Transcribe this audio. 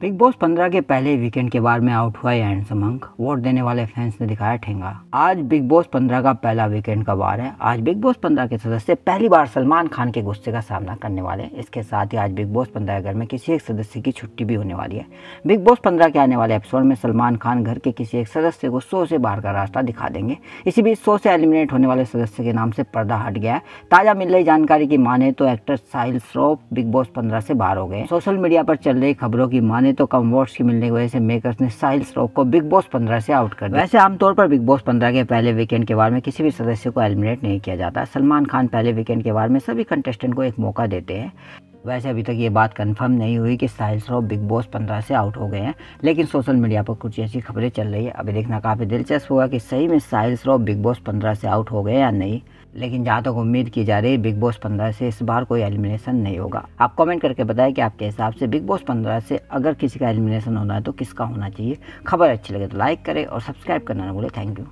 big boss 15 के पहले weekend के बार में आउट हुआ हैंडसम अंक वोट देने वाले फैंस ने दिखाया ठेंगा आज बिग बॉस 15 का पहला वीकेंड का बार है आज बिग बॉस 15 के सदस्य पहली बार सलमान खान के गुस्से का सामना करने वाले हैं इसके साथ ही आज बिग बॉस 15 घर में किसी एक सदस्य की छुट्टी भी होने वाली है बिग बॉस पंद्रह के आने वाले एपिसोड में सलमान खान घर के किसी एक सदस्य को सो से बाहर का रास्ता दिखा देंगे इसी बीच सो से एलिमिनेट होने वाले सदस्य के नाम से पर्दा हट गया है ताज़ा मिल रही जानकारी की माने तो एक्टर साहिल श्रॉफ बिग बॉस पंद्रह से बाहर हो गए सोशल मीडिया पर चल रही खबरों की माने गाने तो कम वोट्स की मिलने की वजह से मेकर्स ने साहिल श्रॉफ को बिग बॉस पंद्रह से आउट कर दिया वैसे आमतौर पर बिग बॉस पंद्रह के पहले वीकेंड के बारे में किसी भी सदस्य को एलिमिनेट नहीं किया जाता सलमान खान पहले वीकेंड के बारे में सभी कंटेस्टेंट को एक मौका देते हैं वैसे अभी तक ये बात कंफर्म नहीं हुई कि साहिल श्रॉफ बिग बॉस पंद्रह से आउट हो गए हैं लेकिन सोशल मीडिया पर कुछ ऐसी खबरें चल रही है अभी देखना काफ़ी दिलचस्प होगा कि सही में साहिल श्रॉफ बिग बॉस पंद्रह से आउट हो गए या नहीं लेकिन जहाँ तक तो उम्मीद की जा रही है बिग बॉस पंद्रह से इस बार कोई एलिमिनेशन नहीं होगा आप कमेंट करके बताएं कि आपके हिसाब से बिग बॉस पंद्रह से अगर किसी का एलिमिनेशन होना है तो किसका होना चाहिए खबर अच्छी लगे तो लाइक करें और सब्सक्राइब करना ना भूलें थैंक यू